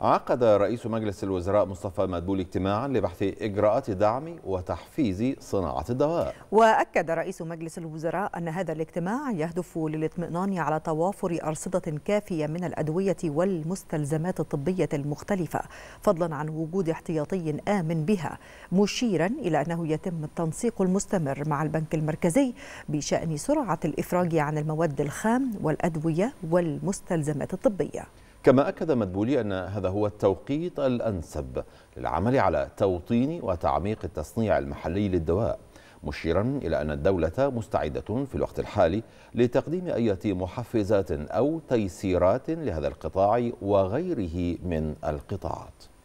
عقد رئيس مجلس الوزراء مصطفى مدبولي اجتماعا لبحث اجراءات دعم وتحفيز صناعه الدواء. واكد رئيس مجلس الوزراء ان هذا الاجتماع يهدف للاطمئنان على توافر ارصده كافيه من الادويه والمستلزمات الطبيه المختلفه، فضلا عن وجود احتياطي امن بها، مشيرا الى انه يتم التنسيق المستمر مع البنك المركزي بشان سرعه الافراج عن المواد الخام والادويه والمستلزمات الطبيه. كما أكد مدبولي أن هذا هو التوقيت الأنسب للعمل على توطين وتعميق التصنيع المحلي للدواء مشيرا إلى أن الدولة مستعدة في الوقت الحالي لتقديم أية محفزات أو تيسيرات لهذا القطاع وغيره من القطاعات